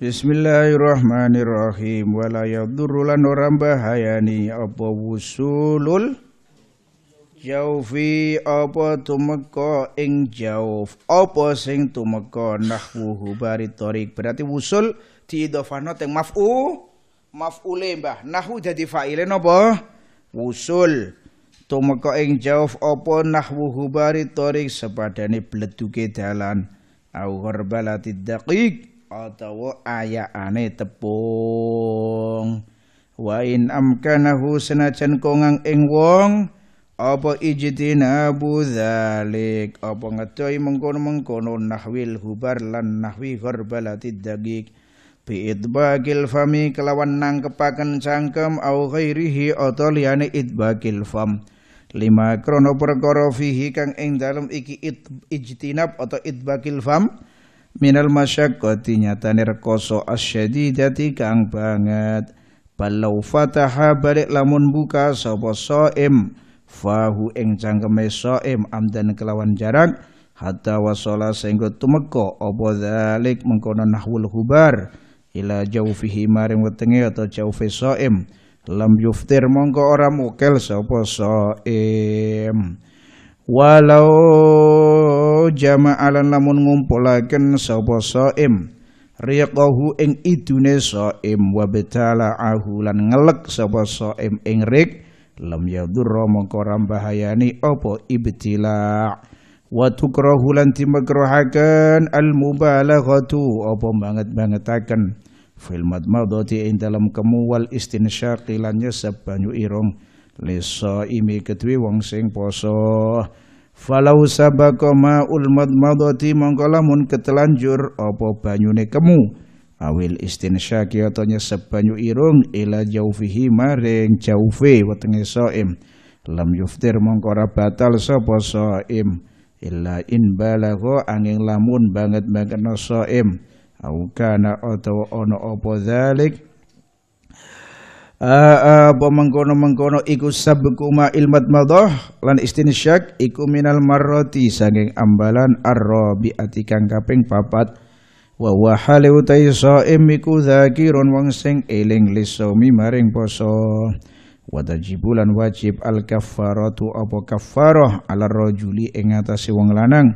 Bismillahirrahmanirrahim wala yadurru lan ora bahayani apa wusulul jaufi apa tumeka ing jauf apa sing tumeka nahwuhu bari tarik berarti wusul diidhofano teng maf'u maf'ule mbah nahwu dadi fa'ile napa wusul tumeka ing jauf apa nahwuhu bari tarik sepadane bleduke dalan au gharbalati daqiq utawa ane tepung wa in amkanahu senajan kongang ing wong apa ijtinabu dzalik apa ngedoi mengkono-mengkono nahwil hubar lan nahwi gharbalati dagik bi idbakil fami kelawan nangkepaken cangkem au ghairihi liane liyane idbakil fam lima krono perkara fihi kang ing dalem iki ijtinab atau idbakil fam minal masyaqqati nyatane rekoso asyadidati kang banget balau fataha balik lamun buka sapa soim fahu ing cangkeme am amdan kelawan jarak hatta wasola sehingga tumeka apa zalik mengkono nahwul hubar ila jaufihi maring wetenge atau jaufi soim lam yuftir mongko ora mukel sapa soim walau jama'alan lamun ngumpulaken sapa saim riqahu ing idune saim wa betala'ahu lan ngelek sapa saim ing rik lam yadurra mongko rambahayani apa ibtila' wa tukrahu lan timekruhaken al mubalaghatu apa banget-bangetaken fil madmadati ing dalam kemual wal istinsyaqi lan nyesep banyu irung leso imi kedue wong sing poso Falau sabaqa ma'ul madmadati mongkolamun ketelanjur opo banyune kemu awil istin syaki otonya sebanyu irung ila jaufihi maring jaufi watenge soim lam yuftir mongkora batal sapa soim illa in angin lamun banget mangkena soim au kana utawa ono opo dalik apa ah, ah, mengkono mengkono iku sabku ma ilmat madah lan istin istinsyak iku minal marroti saking ambalan arrabiati kang kaping papat wa wa hale utai saim iku zakirun wong sing eling lisomi maring poso wa tajibulan wajib al kafaratu apa kafarah ala rajuli ing wong lanang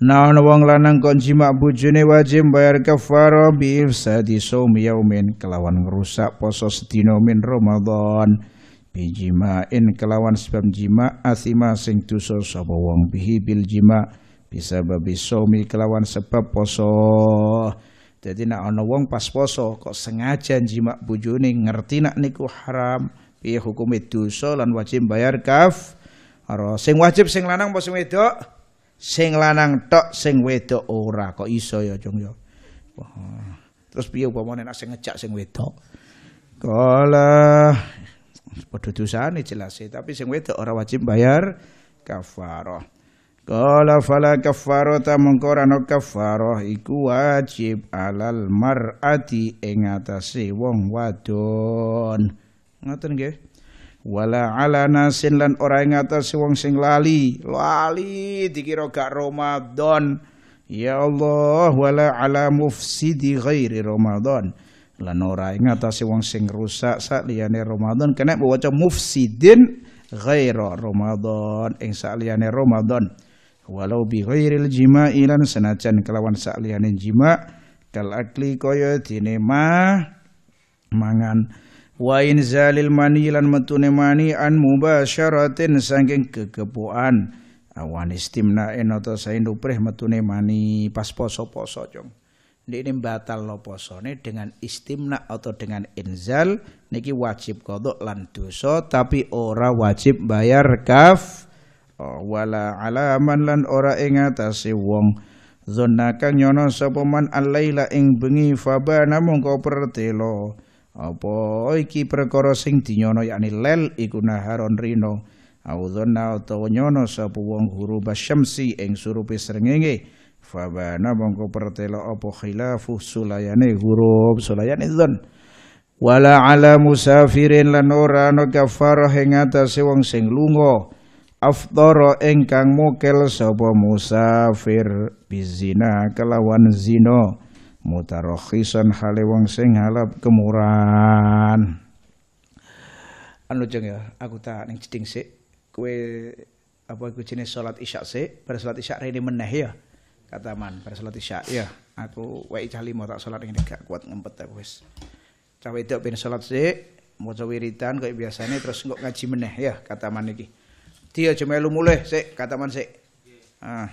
Naon wong lanang kon jima bojone wajib bayar kafara bi ifsadi saum yaumin kelawan ngrusak poso sedina min Ramadan bi jima'in kelawan sebab jima asima sing dosa sapa wong bihi bil jima bisa babi somi kelawan sebab poso jadi nak ana wong pas poso kok sengaja jima bojone ngerti nak niku haram piye itu dosa lan wajib bayar kaf sing wajib sing lanang apa sing wedok sing lanang tok sing wedok ora kok iso ya jong yo terus piye upamane nek sing ngejak sing wedok kala padha dosane jelas tapi sing wedok ora wajib bayar kafarah kala fala kafarah ta mung no kafarah iku wajib alal mar'ati ing wong wadon ngoten nggih wala ala nasin lan ora ing atase wong sing lali lali dikira gak Ramadan ya Allah wala ala mufsidi ghairi Ramadan lan ora ing atase wong sing rusak sak liyane Ramadan kena maca mufsidin ghaira Ramadan ing sak liyane Ramadan walau bi ghairil jima'i lan senajan kelawan sak liyane jima' kal akli kaya dene mah mangan wa inzalil mani lan metune mani an mubasyaratin saking kekepuan awan istimna enoto saindu prih metune mani pas poso-poso jong ini batal lo posone dengan istimna atau dengan inzal niki wajib kodok lan dosa tapi ora wajib bayar kaf oh, wala alaman lan ora ing atase wong zonna kang nyono sapa alaila ing bengi fabana mongko pertelo apa iki perkara sing dinyana yakni lel iku naharon rino audzona utawa nyana sapa wong guru basyamsi ing surupe srengenge fabana mongko pertelo apa khilafu sulayane huruf sulayane dzon wala ala musafirin lan ora ana kafara ing wong sing lunga afdara ingkang mukil sapa musafir bizina kelawan zino. mutarokhisan hale wong sing halap kemuran anu jeng ya aku tak ning jeding sik Kue apa iku jenis salat isya sik bar salat isya rene meneh ya kata man bar salat isya ya aku wae cah lima tak salat ini gak kuat ngempet aku wis cah wedok ben salat sik maca wiritan kayak biasanya terus engko ngaji meneh ya kata man iki dia aja melu mulih sik kata man sik ah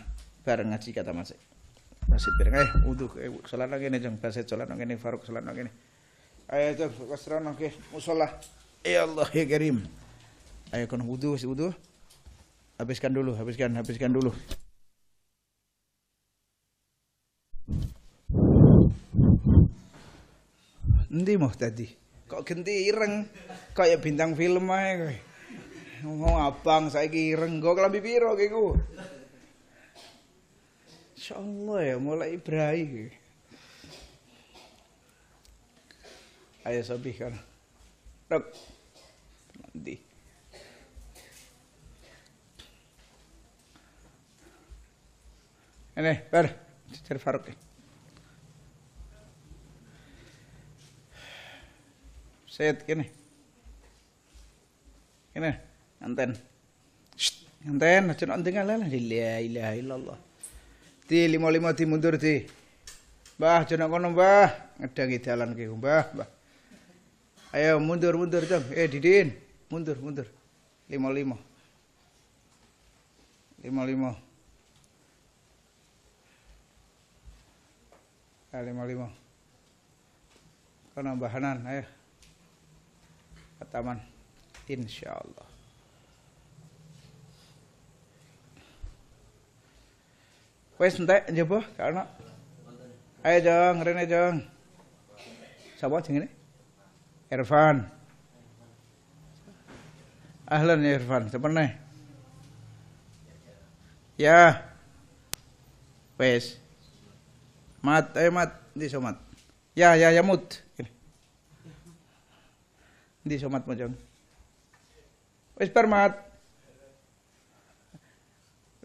bareng ngaji kata man sik masjid bareng eh uduh eh salat nang kene jeng baset salat nang Faruk salat nang kene ayo tuh kasra nang kene ya Allah ya Karim ayo kon si uduh habiskan dulu habiskan habiskan dulu Nanti mau tadi kok ganti ireng kayak bintang film aja kowe. Ngomong abang saya ireng kok kelambi piro gue Insya Allah ya mulai berai. Ayo sobih kan. Rok. Nanti. Ini, ber. Cari Faruk ya. Set kini Kene, nganten. Nganten, aja nonton ngalah. La ilaha illallah. Ti lima lima ti mundur ti. bah jono kono ngedang ngedangi jalan ki bah bah Ayo mundur mundur jam. Eh Didin mundur mundur. Lima lima. Lima lima. Ah, lima lima. Kono bahanan ayo. Kataman. Insya Allah. Wes entek njaba karena ono. Ayo Jong, rene Jong. Sapa jenenge? Irfan. Ahlan ya Irfan, nih Ya. Wes. Mat, eh mat, di somat. Ya, ya, ya mut. Di somat mo Jong. Wes permat.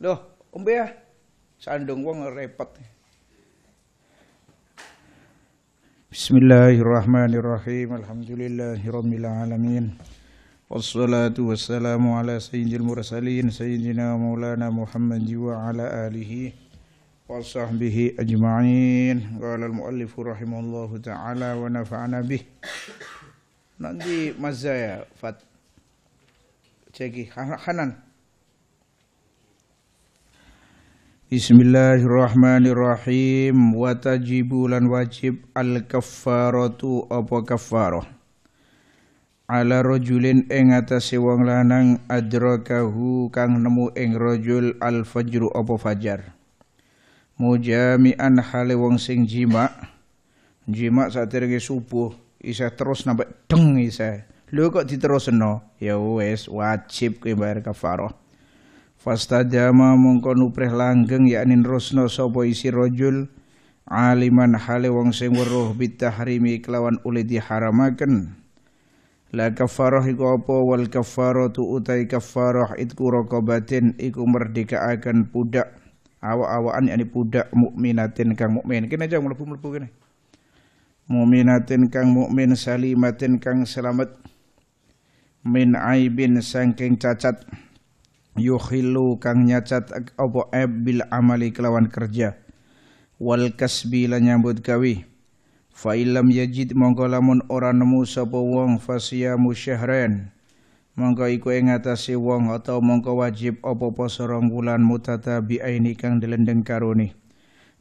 Loh, umbe ya sandung wong repot. Bismillahirrahmanirrahim. Alhamdulillahirabbil alamin. Wassalatu wassalamu ala sayyidil mursalin sayyidina maulana Muhammad wa ala alihi wa sahbihi ajma'in. Qala al-muallif rahimahullahu taala wa nafa'ana bih. Nanti mazaya Fat Ceki Hanan Bismillahirrahmanirrahim wa tajibu lan wajib al kaffaratu apa kaffarah ala rajulin ing atase wong lanang adrakahu kang nemu ing rajul al fajru apa fajar mujami'an hale wong sing jima jima saterke subuh Isa terus nambah deng isa lho kok diterusno ya wis wajib kuwi bayar Fastajama mongko nupreh langgeng yakni nrusno sapa isi rajul aliman hale wong sing weruh bitahrimi kelawan uli diharamaken. La kafarah iku apa wal kafaratu utai kafarah itku raqabatin iku merdekaaken budak awak-awakan yakni budak mukminatin kang mukmin. Kene aja mlebu-mlebu kene. Mukminatin kang mukmin salimatin kang selamat min aibin saking cacat yukhillu kang nyacat apa eb bil amali kelawan kerja wal kasbi bilanya nyambut gawe fa illam yajid mongko lamun ora nemu sapa wong fasiyamu syahran mongko iku ing ngatasi wong atau mongko wajib apa poso rong wulan aini kang delendeng karone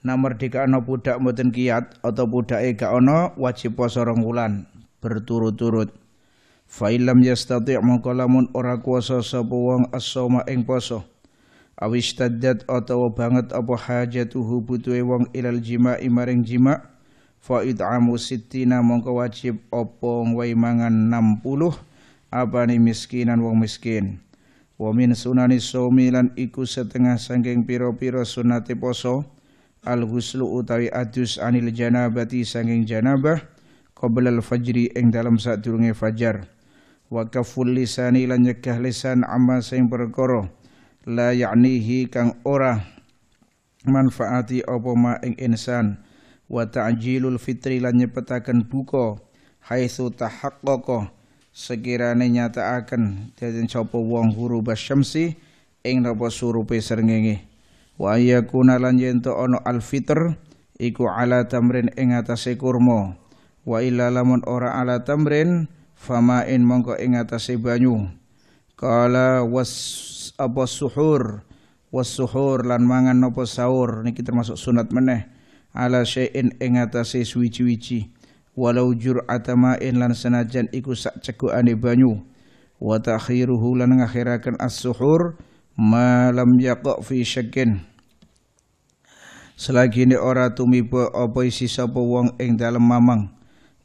Namar merdeka ana budak mboten kiat atau budake gak ana wajib poso rong wulan berturut-turut fa illam yastati' mongko lamun ora kuasa sapa wong as-shauma ing poso awis taddat atawa banget apa hajatuhu butuhe wong ilal jima maring jima fa it'amu sittina mongko wajib apa wae mangan 60 apane miskinan wong miskin wa min sunani somi lan iku setengah saking piro-piro sunate poso al ghuslu utawi adus anil janabati saking janabah qabla al fajri ing dalam sadurunge fajar wa kaful lisani lan nyegah lisan amma sing perkara la ya'nihi kang ora manfaati apa ma ing insan wa ta'jilul fitri lan nyepetaken buka haitsu tahaqqaqa sekirane nyataaken dadi sapa wong huru basyamsi ing napa surupe srengenge wa yakuna lan yen ono al fitr iku ala tamrin ing atase kurma wa illa lamun ora ala tamrin famain mongko ing atase banyu kala was apa suhur was suhur lan mangan nopo sahur niki termasuk sunat meneh ala syai'in ing atase suwi-wiji walau jur'ata ma'in lan senajan iku sak cekukane banyu wa takhiruhu lan ngakhiraken as-suhur malam yaqa fi syakin selagi ini ora tumiba apa isi sapa wong ing dalem mamang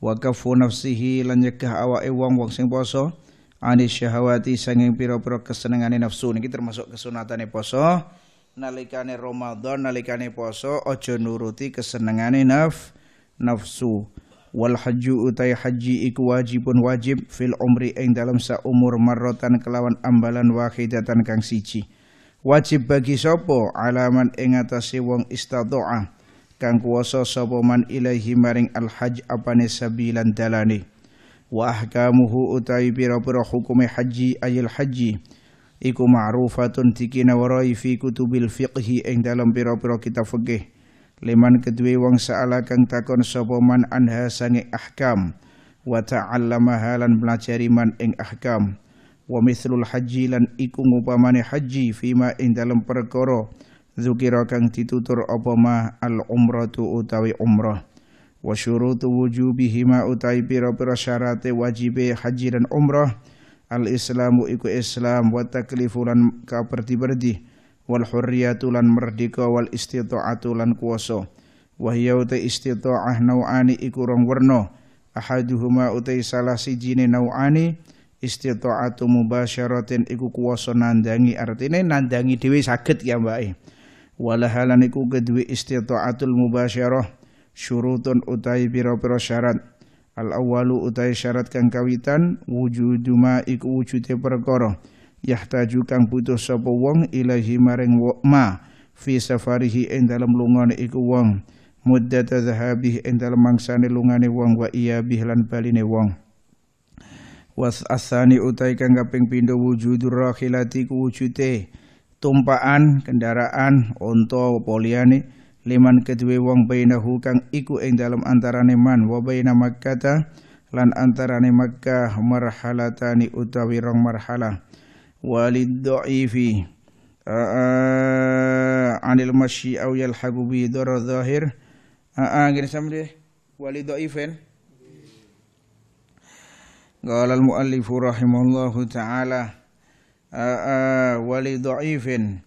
wa kafu nafsihi lan nyegah awake wong wong sing poso anis syahawati sanging pira-pira kesenengane nafsu niki termasuk kesunatane poso nalikane Ramadan nalikane poso aja nuruti kesenengane naf nafsu wal hajju utai haji iku wajibun wajib fil umri ing dalam saumur marrotan kelawan ambalan wahidatan kang siji wajib bagi sopo alaman ing atase wong istadha'a kang kuasa sapa man ilaihi maring al-hajj apane sabilan dalane wa ahkamuhu utawi pira-pira hukume haji ayil haji iku ma'rufatun tikina warai fi kutubil fiqhi ing dalam pira-pira kita fikih liman kedue wong saala kang takon sapa man anha sange ahkam wa ta'allama halan belajari man ing ahkam wa mithlul haji lan iku ngupamane haji fima ing dalam perkara perkara zukira kang ditutur apa ma al umratu utawi umrah wa syurutu wujubihima utawi pira-pira syarate wajibe haji dan umrah al islamu iku islam wa taklifu lan kaperti-perti wal hurriyatu lan merdeka wal istita'atu lan kuwasa wa hiya utai istita'ah nau'ani iku rong werna ahaduhuma utai salah sijine nau'ani istita'atu mubasyaratin iku kuwasa nandangi artine nandangi dhewe saged ya mbake walahalan iku kedua istita'atul mubasyarah syurutun utai piro pira syarat al awalu utai syarat kang kawitan wujuduma iku wujude perkara yahtaju kang butuh sapa wong ilahi maring ma fi safarihi ing dalem lungane iku wong muddat zahabih ing dalem mangsane lungane wong wa iya bihlan baline wong was asani utai kang kaping pindho wujudur rakhilati ku wujute tumpaan kendaraan onto poliani liman kedua wong bainahu hukang iku ing antara antarane man wa baina makkata lan antara Makkah marhalatani utawi rong marhalah walid dhaifi anil masyi au yalhaqu bi darar zahir aa ngene walid dhaifen قال المؤلف رحمه الله تعالى wali dhaifin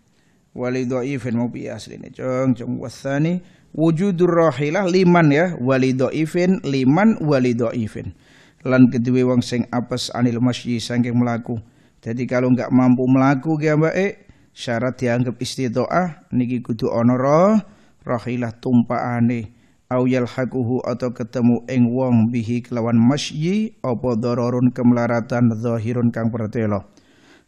wali dhaifin mau bi aslinya cong cong wasani wujudur rahilah liman ya wali dhaifin liman wali dhaifin lan kedua wong sing apes anil masyi saking melaku jadi kalau nggak mampu melaku ya mbak eh syarat dianggap doa, niki kudu onoro rahilah tumpaane au yalhaquhu atau ketemu ing wong bihi kelawan masyi apa dororun kemelaratan zahirun kang pertelo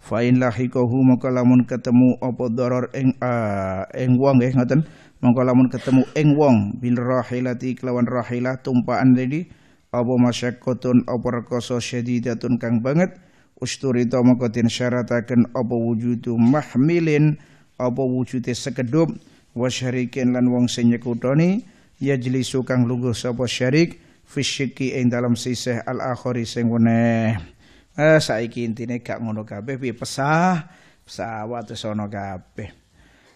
fa in lahiqahu maka lamun ketemu apa darar ing eh, ing wong nggih ya, ngoten maka lamun ketemu ing wong bil rahilati kelawan rahilah tumpaan tadi apa masyaqqatun apa rekoso datun kang banget usturita maka tin syarataken apa wujudu mahmilin apa wujude sekedup wa syarikin lan wong sing ya yajlisu kang lugus sapa syarik fisiki ing dalam sisih al akhiri sing weneh Eh saiki intine gak ngono kabeh piye pesah pesawat wis ana kabeh.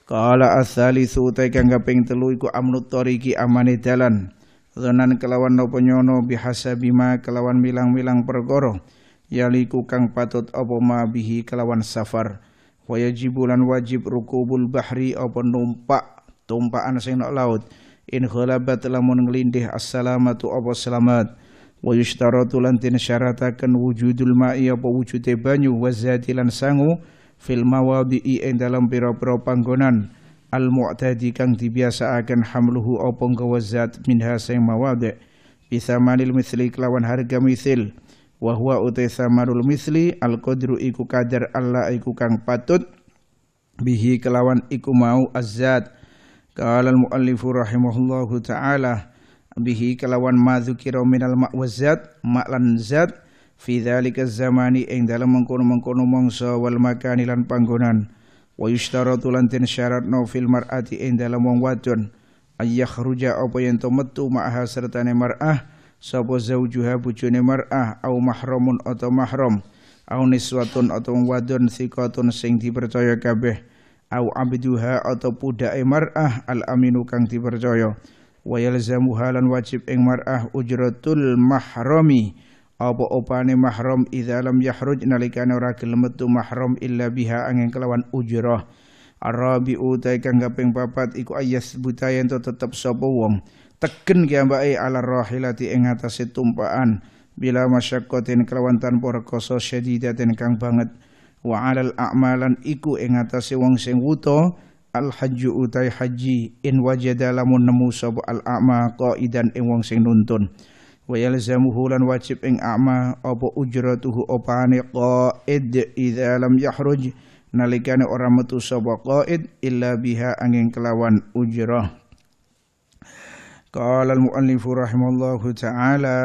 Kala asali utai kang kaping telu iku amnut tariki amane dalan. Zonan kelawan nopo nyono bihasa bima kelawan milang-milang perkoro. Yaliku kang patut apa ma bihi kelawan safar. Wayajibulan wajib rukubul bahri apa numpak tumpaan sing laut. In ghalabat lamun ngelindih assalamatu apa selamat wa yushtaratu lan tin syarataken wujudul ma'i apa wujude banyu wa zatilan sangu fil mawadhi'i ing dalam pira-pira panggonan al mu'tadi kang dibiasaaken hamluhu apa kawazat zat minha sing mawade bisa manil misli kelawan harga misil wa huwa utai samarul misli al qadru iku kadar Allah iku kang patut bihi kelawan iku mau azat qala al muallifu rahimahullahu taala bihi kelawan ma dzukira minal makwazat maklan zat fi dzalika zamani ing dalam mengkono-mengkono mangsa wal makani lan panggonan wa yushtaratu lan den syaratno fil mar'ati ing dalam wong wadon ayakhruja apa yen to metu ma'aha sertane mar'ah sapa zaujuha bojone mar'ah au mahramun atau mahram au niswatun atau wadon sikatun sing dipercaya kabeh au abduha atau pudake mar'ah al aminu kang dipercaya wa yalzamu halan wajib ing mar'ah ujratul mahrami apa opane mahram idza lam yahruj nalikane ora gelem metu mahram illa biha angin kelawan ujrah Arabi utai kang kaping papat iku ayas buta yen tetep sapa wong tegen ki ambake ala rahilati ing atase tumpaan bila masyaqqatin kelawan tanpa rekoso syadidatin kang banget wa alal a'malan iku ing atase wong sing wuto al hajju utai haji in wajada lamun nemu sapa al a'ma qaidan ing wong sing nuntun wa yalzamuhu lan wajib ing a'ma apa ujratuhu opane qaid idza lam yahruj nalikane ora metu sapa qaid illa biha angin kelawan ujrah qala al muallifu rahimallahu taala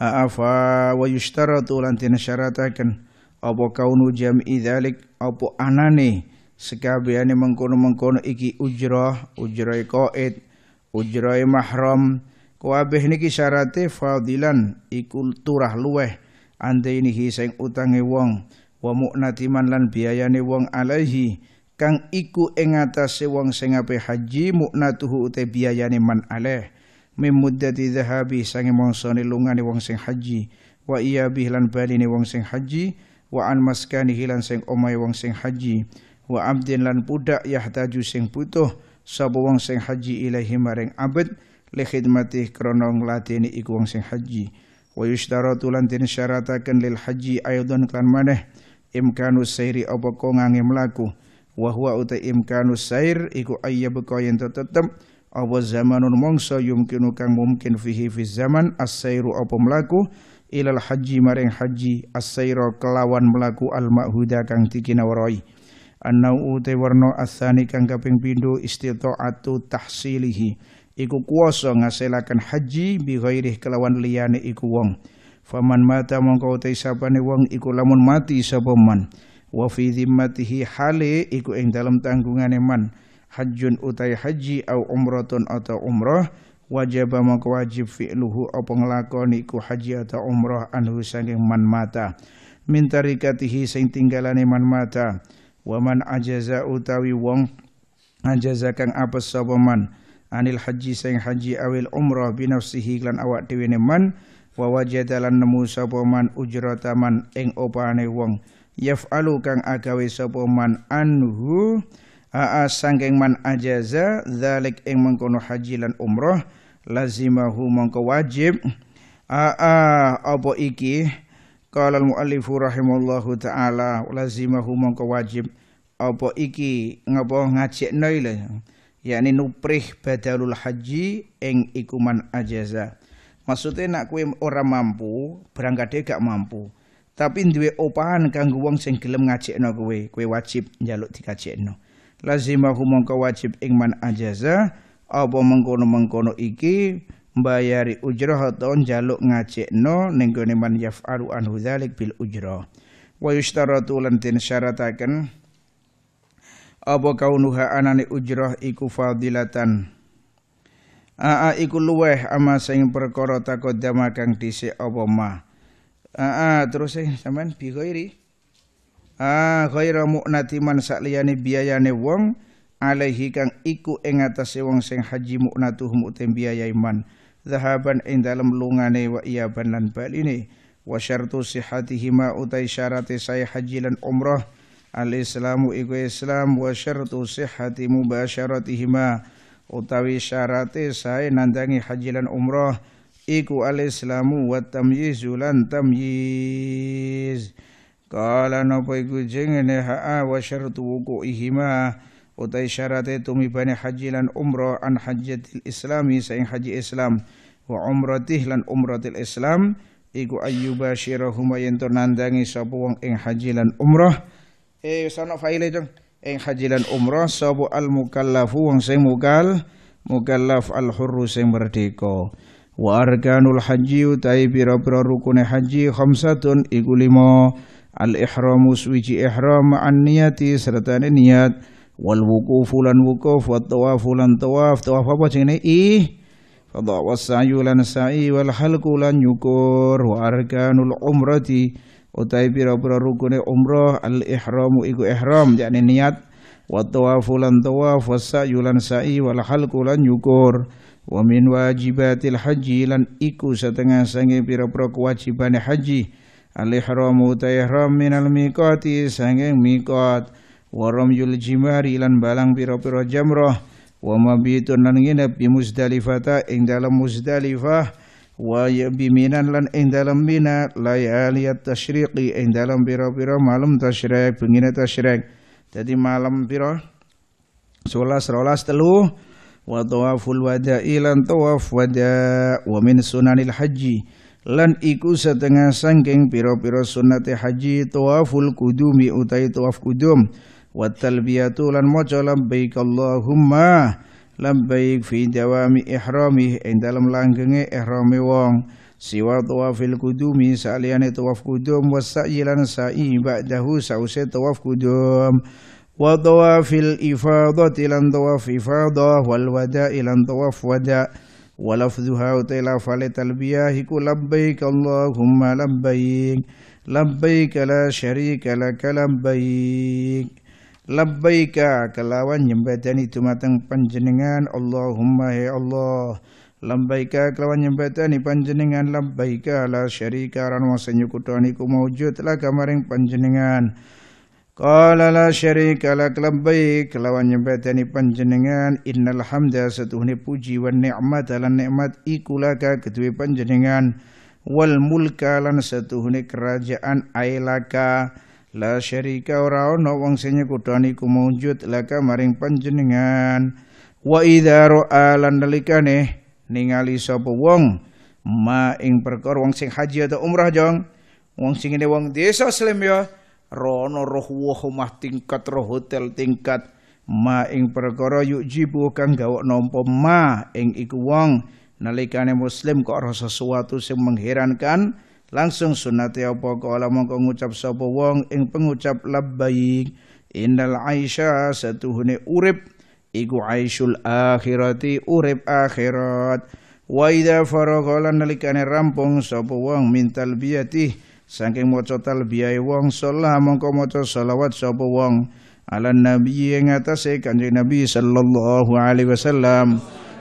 afa wa yushtaratu lan tin syarataken apa kaunu jam'i dzalik apa anane sekabehane mengkono-mengkono iki ujrah, ujrahe qaid, ujrahe mahram. Kabeh niki syarate fadilan iku turah luweh ini hiseng utange wong wa mu'natiman lan biayane wong alaihi kang iku ing atase wong sing ape haji mu'natuhu ute biayane man alaih mim muddati dhahabi sange mongsone lungane wong sing haji wa iya bihlan baline wong sing haji wa an maskanihi hilan sing omahe wong sing haji wa abdin lan budak yahtaju sing butuh sapa wong sing haji ilahi maring abad li khidmati krana nglatini iku wong sing haji wa yushtaratu lan den syaratakan lil haji aidan kan maneh imkanu sairi apa kongange mlaku wa huwa uta imkanu sair iku beko kayen tetep apa zamanun mongso yumkinu kang mungkin fihi fi zaman asairu apa mlaku ilal haji maring haji asairu kelawan mlaku al-mahuda kang dikinawarai. annau te warna asani kang kaping pindho istita'atu tahsilihi iku kuasa ngaselaken haji bi kelawan liyane iku wong faman mata mongko te sapane wong iku lamun mati sapa man wa fi zimmatihi hale iku ing dalam tanggungane man hajjun utai haji au umratun atau umrah wajib maka wajib fi'luhu apa nglakoni iku haji atau umrah anhu sanging man mata min tarikatihi sing tinggalane man mata waman ajaza utawi wong ajaza kang apa sapa man anil haji sing haji awil umrah binafsihi lan awak dhewe man wa wajada nemu sapa man ujrata man ing opane wong yaf'alu kang agawe sapa man anhu aa sangking man ajaza zalik ing mengkono haji lan umrah lazimahu mongko wajib aa apa iki Qala al-muallifu rahimallahu taala lazimahu mongko wajib apa iki ngapa ngajekno ya yakni nuprih badalul haji ing ikuman ajaza maksudnya nak kue ora mampu berangkate gak mampu tapi duwe opahan kanggo wong sing gelem ngajekno kowe kowe wajib njaluk dikajekno lazimahu mongko wajib ing man ajaza apa mengkono-mengkono iki mbayari ujroh atau njaluk ngajekno no gone man yaf'alu anhu dzalik bil ujroh. wa yushtaratu lan tin syarataken apa kaunuha anani ujrah iku fadilatan aa iku luweh ama sing perkara takodama kang dhisik apa ma aa terus sing eh, sampean bi Aa ah ghaira natiman sakliyane biayane wong alaihi kang iku ing atase wong sing haji mu'natuhum utem biayai man zahaban ing dalem lungane wa iyaban lan baline wa syartu hima utai syarate saya haji lan umrah al islamu iku islam wa syartu sihati mubasyaratihima utawi syarate saya nandangi haji lan umrah iku al islamu wa tamyizu lan tamyiz Kala napa iku jengene ha'a wa syartu wuku'ihima utai syarate tumibane haji lan umroh an hajjatil islami saing haji islam wa umratih lan umratil islam iku ayyuba syirahuma yen nandangi sapa wong ing haji lan umroh eh sono faile jeng ing haji lan umroh sapa al mukallafu wong sing mukal mukallaf al hurru sing merdeka wa arkanul haji utai pira-pira rukune haji khamsatun iku lima al ihram suwiji ihram an niyati serta niat wal wuqufu lan wuquf wat tawafu lan tawaf tawaf apa jenenge i fadha was lan sa'i wal halqu lan warga wa arkanul umrati utai pira-pira rukune umrah al ihramu iku ihram yakni niat wa tawafu lan tawaf was lan sa'i wal halqu lan nyukur wa min wajibatil haji lan iku setengah sange pira-pira kewajibane haji al ihramu ta ihram minal miqati sange miqat Warom yul jimari lan balang biro-biro jamro, wa mabitun nan nginep bi Muzdalifah ing dalam musdalifah, wa biminan lan ing dalam Mina layaliyat tasyriqi ing dalam biro-biro malam tasyrik bengine tasyrik jadi malam pira 11 12 telu wa tawaful ilan toaf tawaf wada wa min sunanil haji lan iku setengah sangking biro pira sunate haji tawaful kudumi utai tawaf kudum Wattalbiyatulan mojo lambaik Allahumma Lambaik fi dawami ihrami Yang dalam langgengi ihrami wong Siwa tawafil kudumi Sa'liani tawaf kudum Wasa'ilan sa'i ba'dahu sa'usai tawaf kudum Wa tawafil ifadah Tilan tawaf ifadah Wal wada' ilan tawaf wada' Walafduha utaila falitalbiyahiku Lambaik Allahumma lambaik Lambaik la syarika laka lambaik labbaika kelawan itu dumateng panjenengan Allahumma ya Allah labbaika kelawan nyembatani panjenengan labbaika la syarika ran wasa nyukutoni ku maujud la kamaring panjenengan Qala la syarika kelawan labbaik kelawan panjenengan innal hamda satuhne puji wan ni'mat lan nikmat iku laka kedue panjenengan wal mulka lan satuhne kerajaan ailaka la syarika ora ana wong sing nyekudani iku laka maring panjenengan wa idza ra'a lan nalikane ningali sapa wong ma ing perkara wong sing haji atau umrah jong wong sing ngene wong desa slem ya rono roh omah tingkat roh hotel tingkat ma ing perkara yujibu kang gawok nampa ma ing iku wong nalikane muslim kok rasa sesuatu sing mengherankan langsung sunate ya apa kala mongko ngucap sapa wong ing pengucap labbaik innal aisha satuhune urip iku aisyul akhirati urip akhirat wa idza faragha nalikane rampung sapa wong mintal biati, saking maca talbiyah wong salah mongko maca selawat sapa wong ala nabi ing atase kanjeng nabi sallallahu alaihi wasallam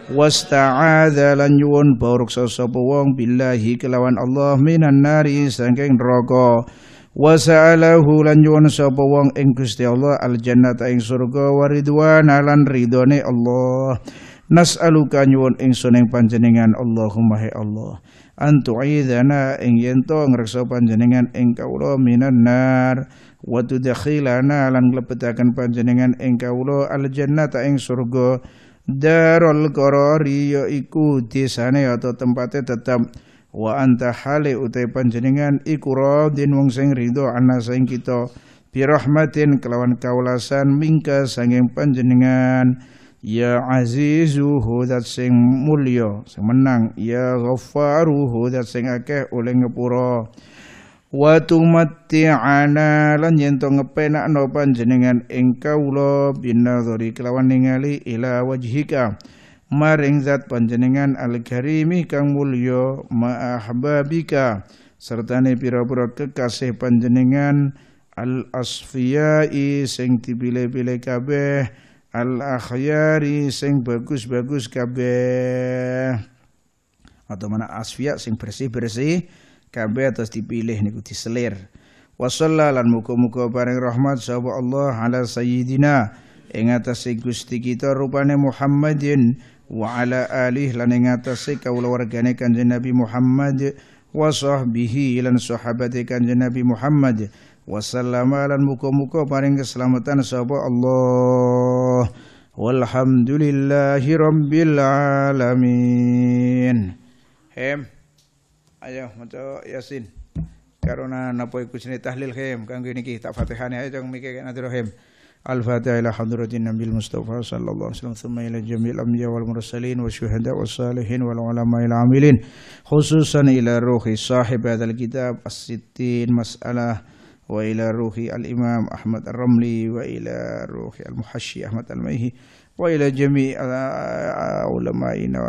wasta'adza lan nyuwun baruksa sapa wong billahi kelawan Allah minan nari saking neraka wasa'alahu lan nyuwun sapa wong ing Gusti Allah al jannata ing surga waridwan lan ridone Allah nas'aluka nyuwun ingsun ing panjenengan Allahumma he Allah antu'idana ing yen to ngreksa panjenengan ing kawula minan nar wa tudkhilana lan mlebetaken panjenengan ing kawula al jannata ing surga darul qarari ya iku desane atau tempatnya tetap wa anta hale utai panjenengan iku radin wong sing ridho ana sing kita bi rahmatin kelawan kaulasan mingka sanging panjenengan ya azizu hudat sing mulya semenang menang ya ghaffaru hudat sing akeh oleh ngepura wa tumatti'ana lan yen to ngepenakno panjenengan ing kawula binadzari kelawan ningali ila wajhika maring zat panjenengan al-karimi kang mulya ma'ahbabika sertane pira-pira kekasih panjenengan al-asfiyai sing dipilih pile kabeh al-akhyari sing bagus-bagus kabeh atau mana asfiya sing bersih-bersih kabeh atas dipilih niku diselir wasalla lan muga-muga paring rahmat sapa Allah ala sayyidina ing atase Gusti kita rupane Muhammadin wa ala alihi lan ing atase kawulawargane Kanjeng Nabi Muhammad wa sahbihi lan sahabate Kanjeng Nabi Muhammad wasallama lan muga-muga paring keselamatan sapa Allah walhamdulillahi rabbil alamin Hem aja maca Yasin. Karena napa iku sini tahlil khim kanggo niki tak Fatihah ya jeng mikir kan Al Fatihah ila hadrotin Nabil Mustofa sallallahu alaihi wasallam thumma ila jami'il anbiya wal mursalin wa syuhada wa salihin wal amilin khususan ila ruhi sahib hadzal kitab as-sittin mas'alah wa ila ruhi al-imam Ahmad Ar-Ramli wa ila ruhi al muhashi Ahmad Al-Maihi وإلى جميع علمائنا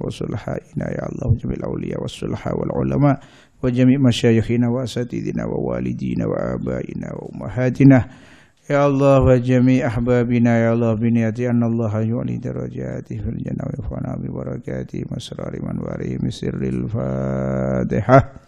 وصلحائنا يا الله جميع الأولياء والصلحاء والعلماء وجميع مشايخنا وأساتذنا ووالدينا وآبائنا وأمهاتنا يا الله وجميع أحبابنا يا الله بنيتي أن الله يعلي درجاته في الجنة ويفعنا ببركاته مسرار من وريم سر الفاتحة